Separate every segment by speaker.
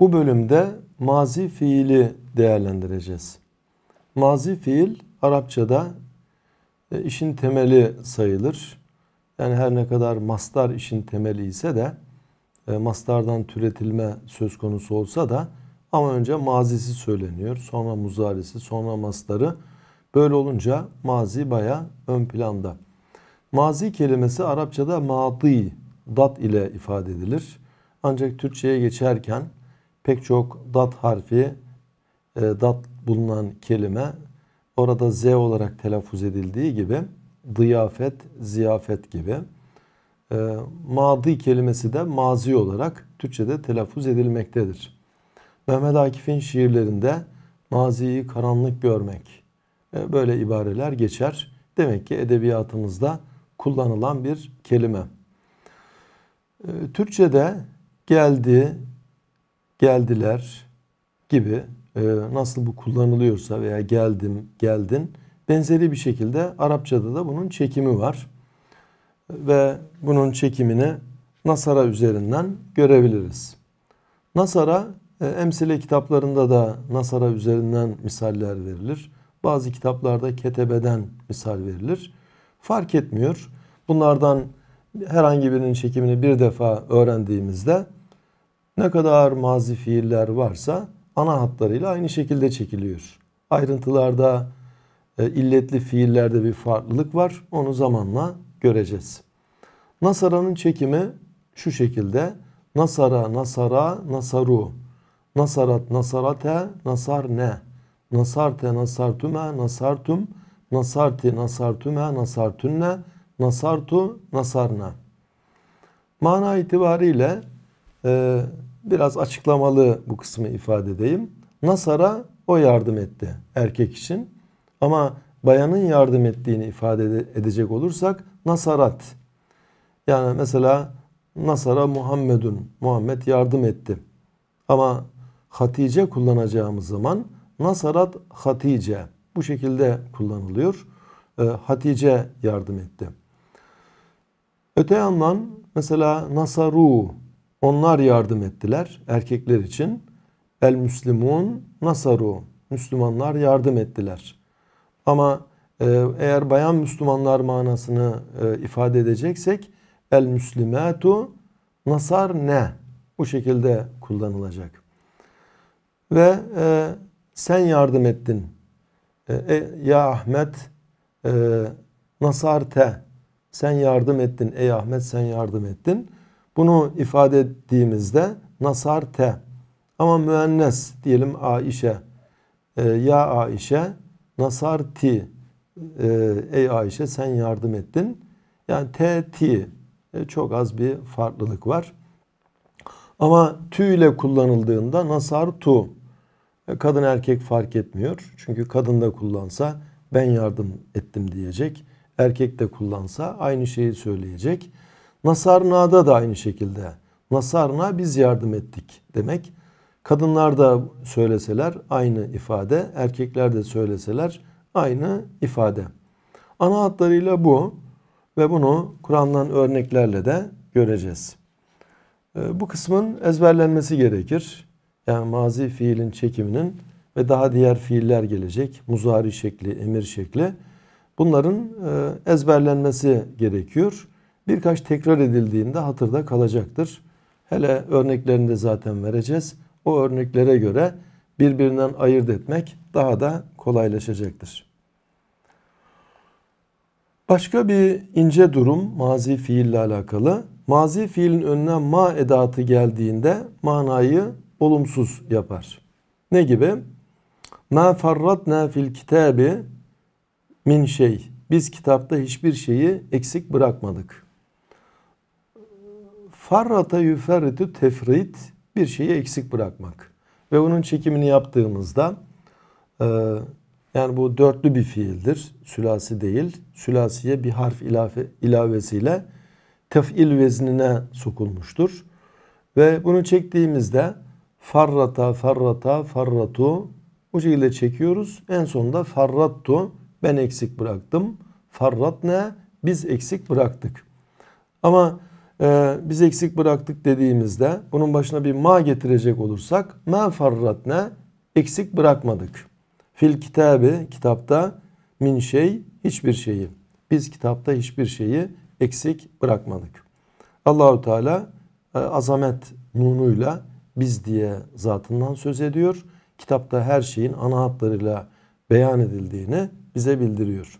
Speaker 1: Bu bölümde mazi fiili değerlendireceğiz. Mazi fiil Arapçada e, işin temeli sayılır. Yani her ne kadar mastar işin temeli ise de e, mastardan türetilme söz konusu olsa da ama önce mazisi söyleniyor. Sonra muzarisi, sonra mastarı. Böyle olunca mazi baya ön planda. Mazi kelimesi Arapçada madi, dat ile ifade edilir. Ancak Türkçe'ye geçerken pek çok dat harfi, e, dat bulunan kelime orada z olarak telaffuz edildiği gibi diyafet, ziyafet gibi. E, madi kelimesi de mazi olarak Türkçe'de telaffuz edilmektedir. Mehmet Akif'in şiirlerinde maziyi karanlık görmek e, böyle ibareler geçer. Demek ki edebiyatımızda kullanılan bir kelime. E, Türkçe'de geldi, geldiler gibi e, nasıl bu kullanılıyorsa veya geldim, geldin benzeri bir şekilde Arapçada da bunun çekimi var. Ve bunun çekimini Nasara üzerinden görebiliriz. Nasara e, emsile kitaplarında da Nasara üzerinden misaller verilir. Bazı kitaplarda ketebeden misal verilir. Fark etmiyor. Bunlardan herhangi birinin çekimini bir defa öğrendiğimizde ne kadar mazi fiiller varsa ana hatlarıyla aynı şekilde çekiliyor. Ayrıntılarda e, illetli fiillerde bir farklılık var. Onu zamanla göreceğiz. Nasara'nın çekimi şu şekilde. Nasara, nasara, nasaru. Nasarat, nasarate, nasarne. Nasarte, nasartume, nasartum. Nasarti, nasartume, nasartunne. Nasartu, nasarna. Mana itibariyle e, biraz açıklamalı bu kısmı ifade edeyim. Nasara o yardım etti erkek için. Ama bayanın yardım ettiğini ifade edecek olursak nasarat. Yani mesela nasara Muhammedun, Muhammed yardım etti. Ama hatice kullanacağımız zaman nasarat hatice bu şekilde kullanılıyor. Ee, hatice yardım etti. Öte yandan mesela nasaru onlar yardım ettiler erkekler için. El Müslümun nasaru. Müslümanlar yardım ettiler. Ama e, eğer bayan Müslümanlar manasını e, ifade edeceksek el Müslimatu nasar ne? Bu şekilde kullanılacak. Ve e, sen yardım ettin. E, e ya Ahmet e, nasarte sen yardım ettin. Ey Ahmet sen yardım ettin. Bunu ifade ettiğimizde nasar te. Ama müennes diyelim Aişe. E, ya Aişe nasar ti. E, ey Ayşe sen yardım ettin. Yani te ti. E, çok az bir farklılık var. Ama tü ile kullanıldığında nasar tu. E, kadın erkek fark etmiyor. Çünkü kadın da kullansa ben yardım ettim diyecek. Erkek de kullansa aynı şeyi söyleyecek. Nasarna'da da aynı şekilde. Nasarna biz yardım ettik demek. Kadınlar da söyleseler aynı ifade, erkekler de söyleseler aynı ifade. Ana hatlarıyla bu ve bunu Kur'an'dan örneklerle de göreceğiz. Ee, bu kısmın ezberlenmesi gerekir. Yani mazi fiilin çekiminin ve daha diğer fiiller gelecek. Muzari şekli, emir şekli. Bunların e, ezberlenmesi gerekiyor birkaç tekrar edildiğinde hatırda kalacaktır. Hele örneklerini de zaten vereceğiz. O örneklere göre birbirinden ayırt etmek daha da kolaylaşacaktır. Başka bir ince durum mazi fiille alakalı. Mazi fiilin önüne ma edatı geldiğinde manayı olumsuz yapar. Ne gibi? Ma farratna fil kitabi min şey. Biz kitapta hiçbir şeyi eksik bırakmadık. Farrata yuferritu tefrit bir şeyi eksik bırakmak. Ve onun çekimini yaptığımızda e, yani bu dörtlü bir fiildir. Sülasi değil. Sülasiye bir harf ilave, ilavesiyle tef'il veznine sokulmuştur. Ve bunu çektiğimizde farrata, farrata, farratu bu şekilde çekiyoruz. En sonunda farrattu ben eksik bıraktım. Farrat ne? Biz eksik bıraktık. Ama e, biz eksik bıraktık dediğimizde bunun başına bir ma getirecek olursak ma ne eksik bırakmadık. Fil kitabı kitapta min şey hiçbir şeyi. Biz kitapta hiçbir şeyi eksik bırakmadık. Allahu Teala e, azamet nunuyla biz diye zatından söz ediyor. Kitapta her şeyin ana hatlarıyla beyan edildiğini bize bildiriyor.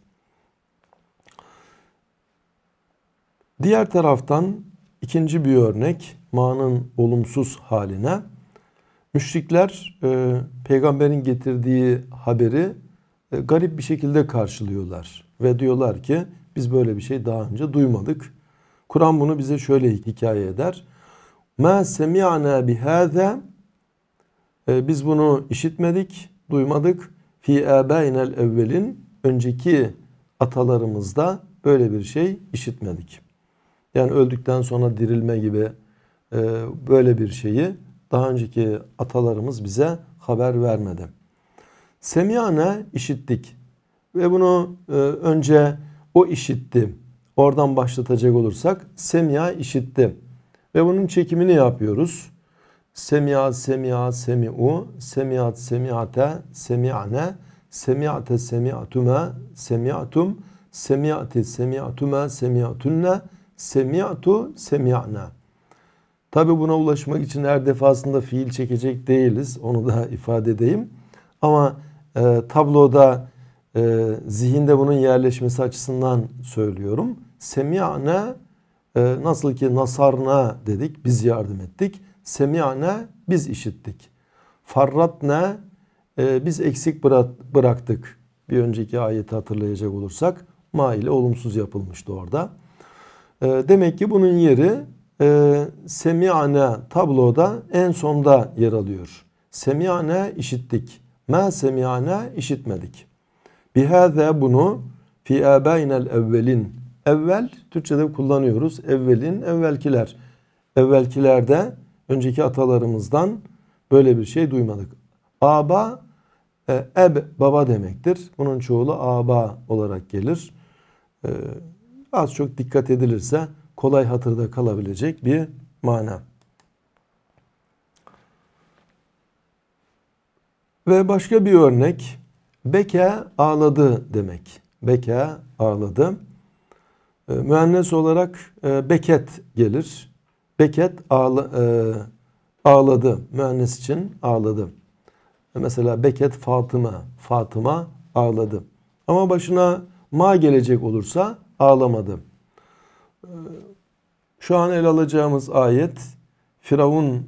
Speaker 1: Diğer taraftan İkinci bir örnek ma'nın olumsuz haline. Müşrikler e, peygamberin getirdiği haberi e, garip bir şekilde karşılıyorlar. Ve diyorlar ki biz böyle bir şey daha önce duymadık. Kur'an bunu bize şöyle hikaye eder. Ma semi'na bihâze biz bunu işitmedik, duymadık. Fi âbâinel evvelin önceki atalarımızda böyle bir şey işitmedik. Yani öldükten sonra dirilme gibi e, böyle bir şeyi daha önceki atalarımız bize haber vermedi. Semiyane işittik ve bunu e, önce o işitti. Oradan başlatacak olursak semya işitti ve bunun çekimini yapıyoruz. Semya semya semiu, semiat semiyat semiyate, semiyane, semiyate semiyatume, semiyatum, semiyati semiyatume, semiyatunne, Semi'tu semi'na. Tabi buna ulaşmak için her defasında fiil çekecek değiliz. Onu da ifade edeyim. Ama e, tabloda e, zihinde bunun yerleşmesi açısından söylüyorum. Semi'na e, nasıl ki nasarna dedik biz yardım ettik. Semi'na biz işittik. Farratna e, biz eksik bıraktık. Bir önceki ayeti hatırlayacak olursak ma ile olumsuz yapılmıştı orada. E, demek ki bunun yeri e, semi'ane tabloda en sonda yer alıyor. Semi'ane işittik. Ma semi'ane işitmedik. Bihâze bunu fi âbâinel evvelin. Evvel Türkçe'de kullanıyoruz. Evvelin, evvelkiler. Evvelkilerde önceki atalarımızdan böyle bir şey duymadık. Aba, e, eb baba demektir. Bunun çoğulu aba olarak gelir. E, az çok dikkat edilirse kolay hatırda kalabilecek bir mana. Ve başka bir örnek beke ağladı demek. Beke ağladı. Ee, e, olarak beket gelir. Beket ağla, e, ağladı. Müennes için ağladı. Mesela Beket Fatıma. Fatıma ağladı. Ama başına ma gelecek olursa ağlamadı. Ee, şu an el alacağımız ayet Firavun e,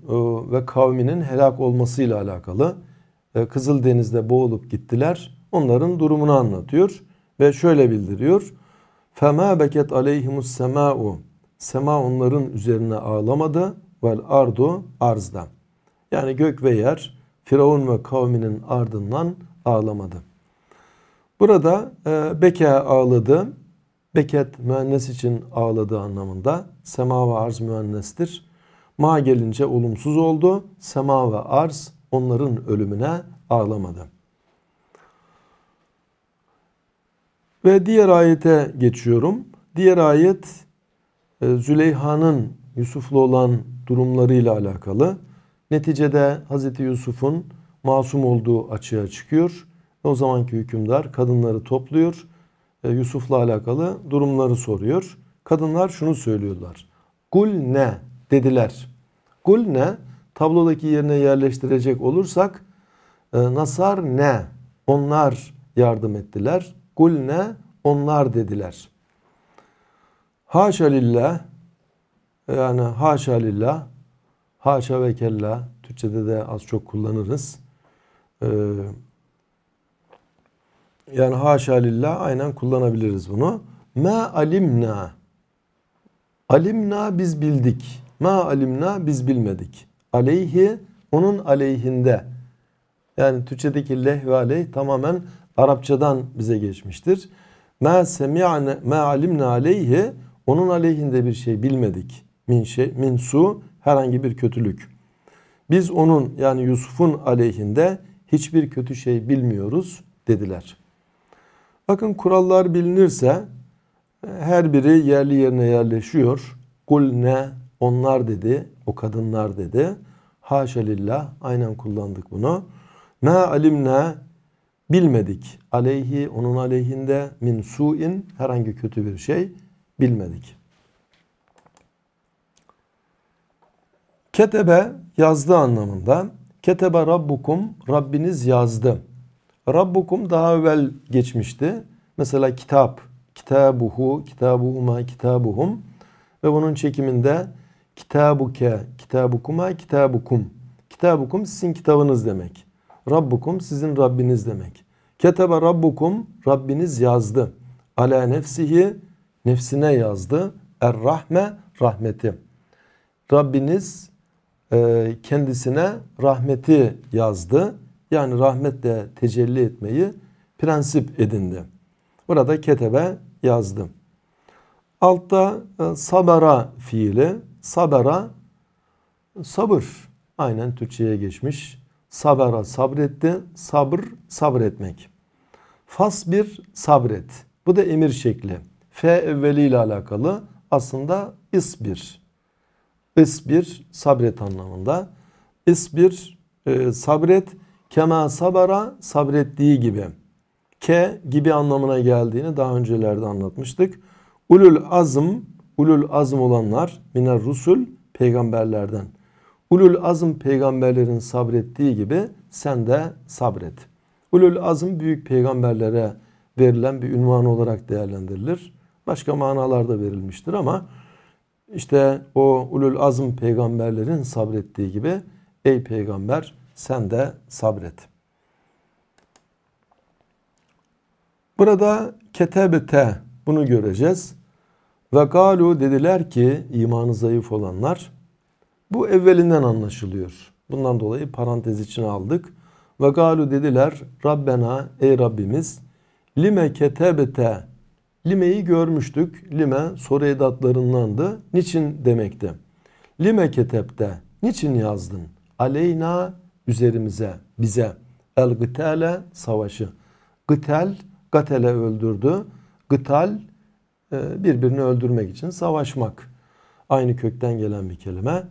Speaker 1: ve kavminin helak olmasıyla alakalı. Kızıldeniz'de boğulup gittiler. Onların durumunu anlatıyor ve şöyle bildiriyor. Fema beket aleyhimus sema'u. Sema onların üzerine ağlamadı. Vel ardu arzda. Yani gök ve yer Firavun ve kavminin ardından ağlamadı. Burada e, Beka ağladı. Beket müennes için ağladığı anlamında. Sema ve arz müennestir. Ma gelince olumsuz oldu. Sema ve arz onların ölümüne ağlamadı. Ve diğer ayete geçiyorum. Diğer ayet e, Züleyha'nın Yusuf'la olan durumlarıyla alakalı. Neticede Hazreti Yusuf'un masum olduğu açığa çıkıyor. O zamanki hükümdar kadınları topluyor e, Yusuf'la alakalı durumları soruyor. Kadınlar şunu söylüyorlar. Kul ne dediler. Kul ne tablodaki yerine yerleştirecek olursak e, Nasar ne onlar yardım ettiler. Kul ne onlar dediler. Haşa lillah e, yani haşa lillah haşa ve kella Türkçe'de de az çok kullanırız. Yani haşa lillah aynen kullanabiliriz bunu. Ma alimna. Alimna biz bildik. Ma alimna biz bilmedik. Aleyhi onun aleyhinde. Yani Türkçedeki leh ve aleyh tamamen Arapçadan bize geçmiştir. Ma semi'ne ma alimna aleyhi onun aleyhinde bir şey bilmedik. Min şey min su herhangi bir kötülük. Biz onun yani Yusuf'un aleyhinde hiçbir kötü şey bilmiyoruz dediler. Bakın kurallar bilinirse e, her biri yerli yerine yerleşiyor. Kul ne? Onlar dedi. O kadınlar dedi. Haşa Aynen kullandık bunu. Ne alimne bilmedik. Aleyhi onun aleyhinde min suin herhangi kötü bir şey bilmedik. Ketebe yazdı anlamında. Ketebe rabbukum Rabbiniz yazdı. Rabbukum daha evvel geçmişti. Mesela kitap, kitabuhu, kitabuhuma, kitabuhum ve bunun çekiminde kitabuke, kitabukuma, kitabukum. Kitabukum sizin kitabınız demek. Rabbukum sizin Rabbiniz demek. Ketebe Rabbukum Rabbiniz yazdı. Ala nefsihi nefsine yazdı. Er rahme rahmeti. Rabbiniz e, kendisine rahmeti yazdı yani rahmetle tecelli etmeyi prensip edindi. Burada ketebe yazdım. Altta e, sabara fiili. Sabara sabır. Aynen Türkçe'ye geçmiş. Sabara sabretti. Sabır sabretmek. Fas bir sabret. Bu da emir şekli. F evveli ile alakalı aslında is bir. Is bir sabret anlamında. Isbir e, sabret Kema sabara sabrettiği gibi. Ke gibi anlamına geldiğini daha öncelerde anlatmıştık. Ulul azm, ulul azm olanlar miner rusul peygamberlerden. Ulul azm peygamberlerin sabrettiği gibi sen de sabret. Ulul azm büyük peygamberlere verilen bir ünvan olarak değerlendirilir. Başka manalarda verilmiştir ama işte o ulul azm peygamberlerin sabrettiği gibi ey peygamber sen de sabret. Burada ketebete bunu göreceğiz. Ve galu dediler ki imanı zayıf olanlar bu evvelinden anlaşılıyor. Bundan dolayı parantez içine aldık. Ve galu dediler Rabbena ey Rabbimiz lime ketebete limeyi görmüştük. Lime soru edatlarındandı. Niçin demekti. Lime ketepte niçin yazdın? Aleyna üzerimize, bize. El gıtale savaşı. Gıtel, gatele öldürdü. Gıtal e, birbirini öldürmek için savaşmak. Aynı kökten gelen bir kelime.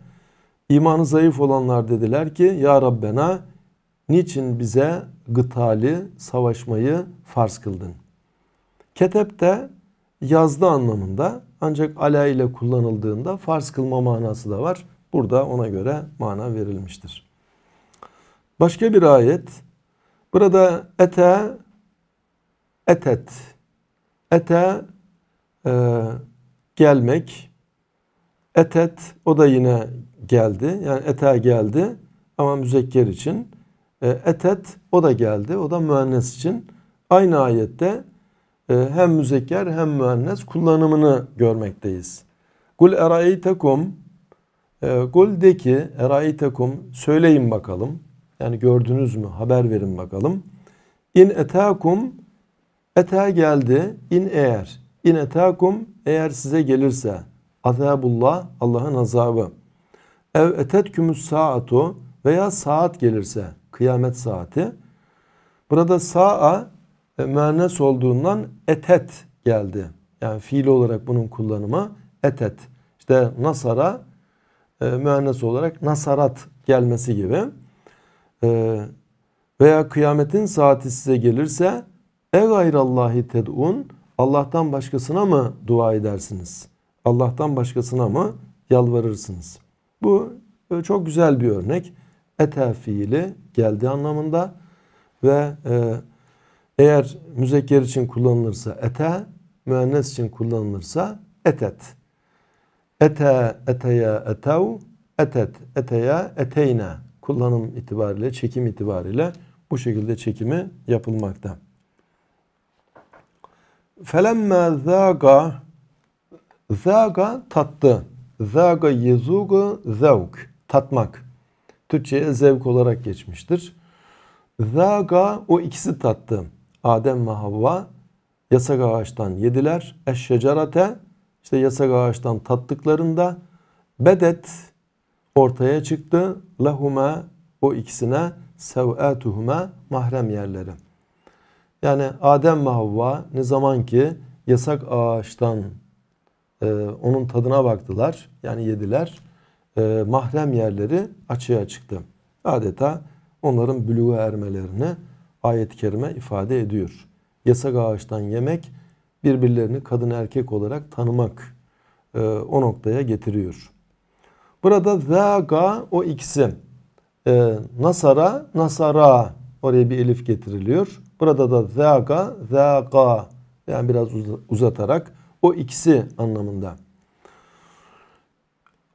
Speaker 1: İmanı zayıf olanlar dediler ki Ya Rabbena niçin bize gıtali savaşmayı farz kıldın? Ketep de yazdı anlamında ancak ala ile kullanıldığında farz kılma manası da var. Burada ona göre mana verilmiştir. Başka bir ayet. Burada ete etet ete e, gelmek etet o da yine geldi. Yani ete geldi ama müzekker için. E, etet o da geldi. O da müennes için. Aynı ayette e, hem müzekker hem müennes kullanımını görmekteyiz. Kul eraeytekum e, Kul de ki eraeytekum söyleyin bakalım yani gördünüz mü? Haber verin bakalım. İn etakum ete geldi. İn eğer. İn etakum eğer size gelirse. Azabullah Allah'ın azabı. Ev etetkümüs saatu veya saat gelirse. Kıyamet saati. Burada sa'a e, müennes olduğundan etet geldi. Yani fiil olarak bunun kullanımı etet. İşte nasara e, müennes olarak nasarat gelmesi gibi. Ee, veya kıyametin saati size gelirse e gayrallahi ted'un Allah'tan başkasına mı dua edersiniz? Allah'tan başkasına mı yalvarırsınız? Bu e, çok güzel bir örnek. Ete fiili geldi anlamında ve e, eğer müzekker için kullanılırsa ete, müennes için kullanılırsa etet. Ete, eteye, etev, etet, eteye, eteyne kullanım itibariyle, çekim itibariyle bu şekilde çekimi yapılmakta. Felemme zaga zaga tattı. Zaga yezugu zevk tatmak. Türkçe'ye zevk olarak geçmiştir. Zaga o ikisi tattı. Adem ve Havva yasak ağaçtan yediler. Eşşecarate işte yasak ağaçtan tattıklarında bedet ortaya çıktı. Lahuma o ikisine sev'atuhuma mahrem yerleri. Yani Adem ve Havva ne zaman ki yasak ağaçtan e, onun tadına baktılar yani yediler e, mahrem yerleri açığa çıktı. Adeta onların bülüğe ermelerini ayet-i kerime ifade ediyor. Yasak ağaçtan yemek birbirlerini kadın erkek olarak tanımak e, o noktaya getiriyor. Burada zâga o ikisi. E, ee, nasara, nasara. Oraya bir elif getiriliyor. Burada da zâga, zâga. Yani biraz uzatarak o ikisi anlamında.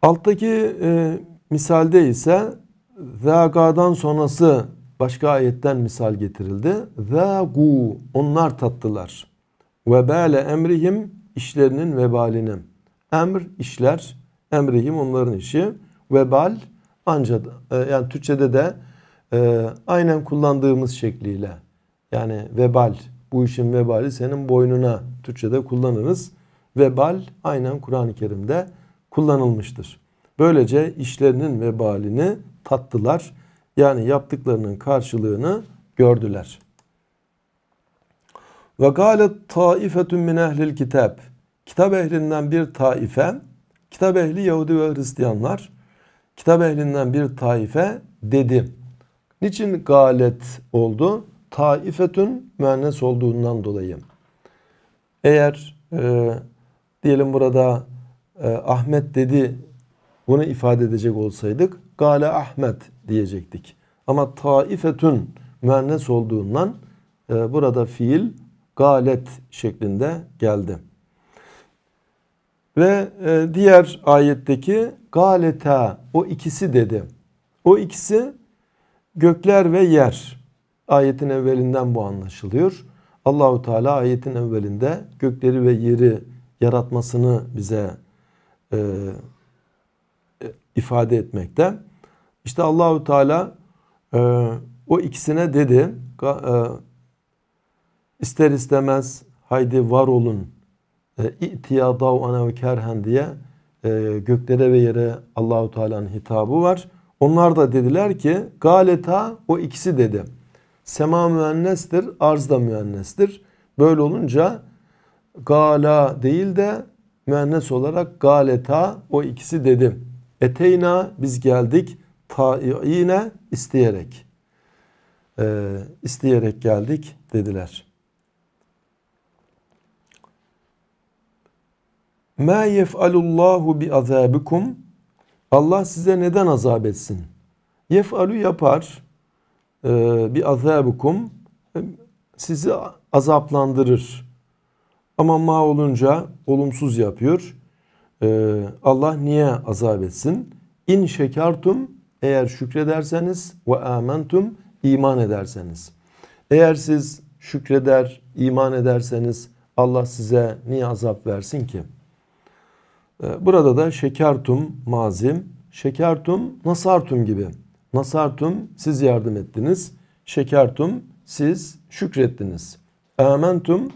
Speaker 1: Alttaki e, misalde ise zâga'dan sonrası başka ayetten misal getirildi. Zâgû onlar tattılar. Vebâle emrihim işlerinin vebalini. Emr işler, Emrihim onların işi. Vebal ancak e, yani Türkçe'de de e, aynen kullandığımız şekliyle yani vebal bu işin vebali senin boynuna Türkçe'de kullanırız. Vebal aynen Kur'an-ı Kerim'de kullanılmıştır. Böylece işlerinin vebalini tattılar. Yani yaptıklarının karşılığını gördüler. Ve galet taifetun min ehlil kitab. Kitap ehlinden bir taife kitap ehli Yahudi ve Hristiyanlar kitap ehlinden bir taife dedi. Niçin galet oldu? Taifetün mühennes olduğundan dolayı. Eğer e, diyelim burada e, Ahmet dedi bunu ifade edecek olsaydık Gale Ahmet diyecektik. Ama taifetün mühennes olduğundan e, burada fiil galet şeklinde geldi. Ve e, diğer ayetteki galeta o ikisi dedi. O ikisi gökler ve yer. Ayetin evvelinden bu anlaşılıyor. Allahu Teala ayetin evvelinde gökleri ve yeri yaratmasını bize e, e ifade etmekte. İşte Allahu Teala e, o ikisine dedi e, ister istemez haydi var olun İ'tiya dav'ana ve kerhen diye e, göklere ve yere Allahu Teala'nın hitabı var. Onlar da dediler ki galeta o ikisi dedi. Sema müennestir, arz da müennestir. Böyle olunca gala değil de müennes olarak galeta o ikisi dedi. Eteyna biz geldik ta'iine isteyerek. E, isteyerek geldik dediler. Ma yef'alullahu bi azabikum Allah size neden azap etsin? Yef'alu yapar. E, bi azabikum sizi azaplandırır. Ama ma olunca olumsuz yapıyor. E, Allah niye azap etsin? İn şekertum eğer şükrederseniz ve amentum iman ederseniz. Eğer siz şükreder, iman ederseniz Allah size niye azap versin ki? Ee, burada da şekertum mazim, şekertum nasartum gibi. Nasartum siz yardım ettiniz. Şekertum siz şükrettiniz. Amentum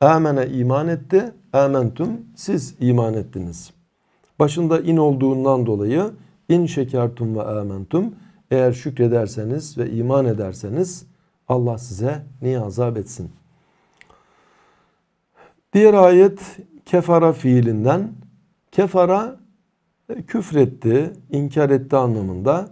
Speaker 1: amene iman etti. Amentum siz iman ettiniz. Başında in olduğundan dolayı in şekertum ve amentum eğer şükrederseniz ve iman ederseniz Allah size niye azap etsin. Diğer ayet kefara fiilinden Kefara e, küfretti, inkar etti anlamında.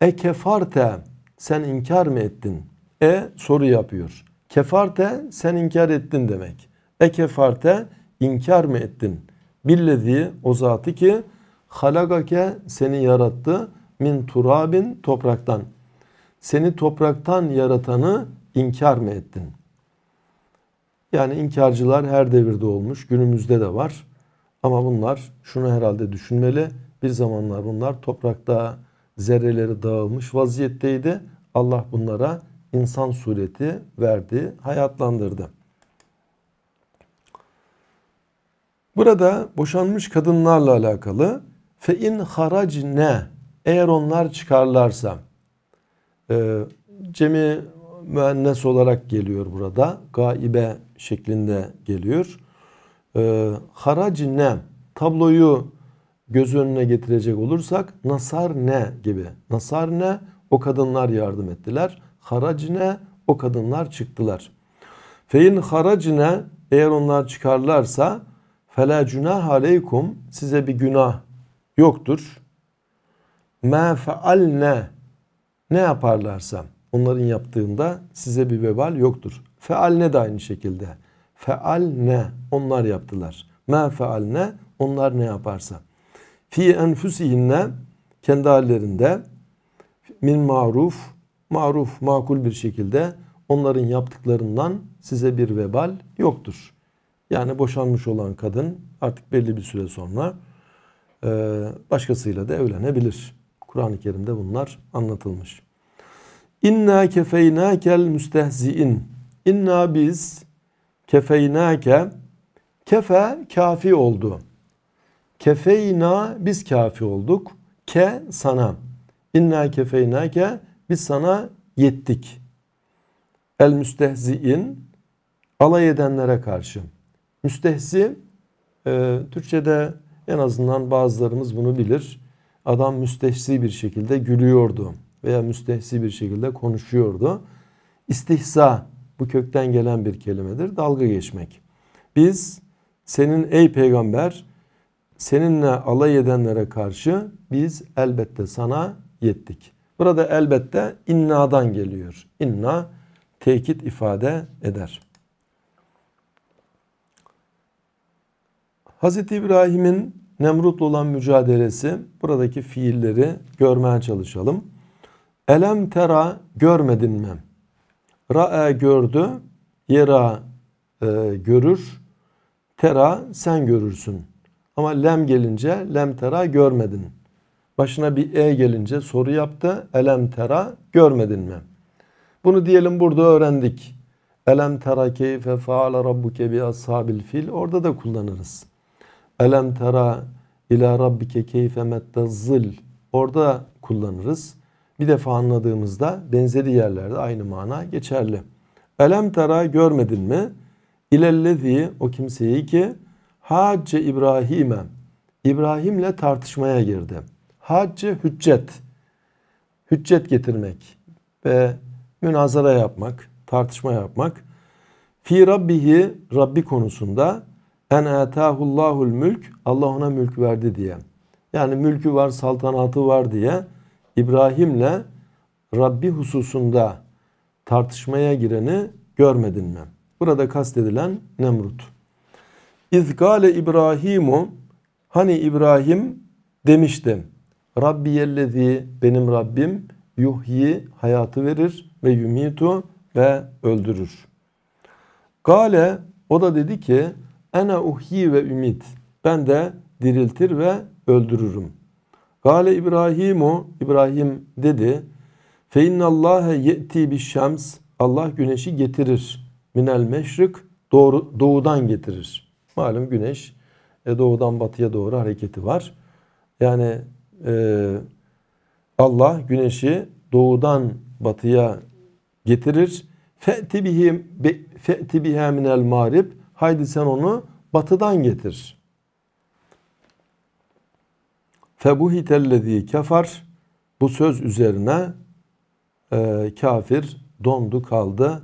Speaker 1: E kefarte sen inkar mı ettin? E soru yapıyor. Kefarte sen inkar ettin demek. E kefarte inkar mı ettin? Billezi o zatı ki halagake seni yarattı min turabin topraktan. Seni topraktan yaratanı inkar mı ettin? Yani inkarcılar her devirde olmuş, günümüzde de var. Ama bunlar şunu herhalde düşünmeli. Bir zamanlar bunlar toprakta zerreleri dağılmış vaziyetteydi. Allah bunlara insan sureti verdi, hayatlandırdı. Burada boşanmış kadınlarla alakalı fein in ne? eğer onlar çıkarlarsa e, cemi müennes olarak geliyor burada. Gaibe şeklinde geliyor. Ee, harac ne tabloyu göz önüne getirecek olursak nasar ne gibi. Nasar ne o kadınlar yardım ettiler. Harac ne o kadınlar çıktılar. Fein ne? eğer onlar çıkarlarsa fela cünah aleykum size bir günah yoktur. Ma fealne ne yaparlarsa onların yaptığında size bir vebal yoktur. ne de aynı şekilde ne? onlar yaptılar. Ma ne? onlar ne yaparsa. Fi enfusihinne kendi hallerinde min maruf maruf makul bir şekilde onların yaptıklarından size bir vebal yoktur. Yani boşanmış olan kadın artık belli bir süre sonra e, başkasıyla da evlenebilir. Kur'an-ı Kerim'de bunlar anlatılmış. İnna kefeynakel müstehzi'in. İnna biz kefeynâke kefe kafi oldu. Kefeyna biz kafi olduk. Ke sana. İnna kefeynâke biz sana yettik. El müstehzi'in alay edenlere karşı. Müstehzi e, Türkçe'de en azından bazılarımız bunu bilir. Adam müstehzi bir şekilde gülüyordu veya müstehzi bir şekilde konuşuyordu. İstihza bu kökten gelen bir kelimedir. Dalga geçmek. Biz senin ey peygamber seninle alay edenlere karşı biz elbette sana yettik. Burada elbette innadan geliyor. İnna tekit ifade eder. Hazreti İbrahim'in Nemrut'la olan mücadelesi buradaki fiilleri görmeye çalışalım. Elem tera görmedin mi? Ra'a gördü. Yera e, görür. Tera sen görürsün. Ama lem gelince lem tera görmedin. Başına bir e gelince soru yaptı. Elem tera görmedin mi? Bunu diyelim burada öğrendik. Elem tera keyfe faale rabbuke bi ashabil fil. Orada da kullanırız. Elem tera ila rabbike keyfe mette zil. Orada kullanırız bir defa anladığımızda benzeri yerlerde aynı mana geçerli. Elem tara görmedin mi? İlellezi o kimseyi ki Hacce İbrahim'e İbrahim'le tartışmaya girdi. Hacce hüccet. Hüccet getirmek ve münazara yapmak, tartışma yapmak. Fi Rabbihi Rabbi konusunda en etahullahul mülk Allah ona mülk verdi diye. Yani mülkü var, saltanatı var diye İbrahim'le Rabbi hususunda tartışmaya gireni görmedin mi? Burada kastedilen Nemrut. İzgale İbrahimu hani İbrahim demişti. Rabbi yellezi benim Rabbim yuhyi hayatı verir ve yumitu ve öldürür. Gale o da dedi ki ene uhyi ve ümit ben de diriltir ve öldürürüm. Kale o İbrahim dedi. Fe innallâhe ye'ti bi şems Allah güneşi getirir. Minel meşrik doğru, doğudan getirir. Malum güneş e, doğudan batıya doğru hareketi var. Yani e, Allah güneşi doğudan batıya getirir. Fe'ti biha minel marib haydi sen onu batıdan getir.'' Febuhitellezî kefar bu söz üzerine e, kafir dondu kaldı.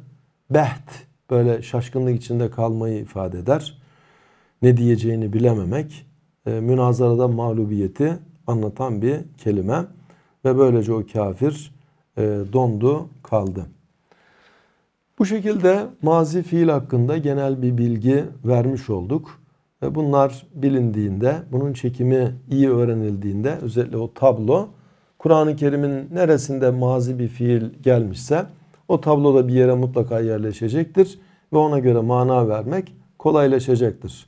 Speaker 1: Beht böyle şaşkınlık içinde kalmayı ifade eder. Ne diyeceğini bilememek e, münazarada mağlubiyeti anlatan bir kelime ve böylece o kafir e, dondu kaldı. Bu şekilde mazi fiil hakkında genel bir bilgi vermiş olduk. Bunlar bilindiğinde, bunun çekimi iyi öğrenildiğinde özellikle o tablo Kur'an-ı Kerim'in neresinde mazi bir fiil gelmişse o tabloda bir yere mutlaka yerleşecektir ve ona göre mana vermek kolaylaşacaktır.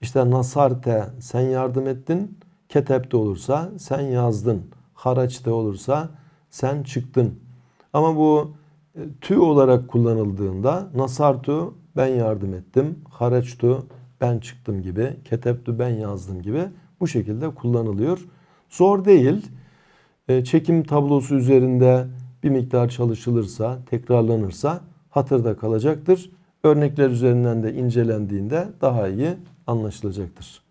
Speaker 1: İşte nasarte sen yardım ettin, ketep de olursa sen yazdın, haraç da olursa sen çıktın. Ama bu e, tü olarak kullanıldığında nasartu ben yardım ettim, haraçtu ben çıktım gibi, keteptü ben yazdım gibi bu şekilde kullanılıyor. Zor değil. Ee, çekim tablosu üzerinde bir miktar çalışılırsa, tekrarlanırsa hatırda kalacaktır. Örnekler üzerinden de incelendiğinde daha iyi anlaşılacaktır.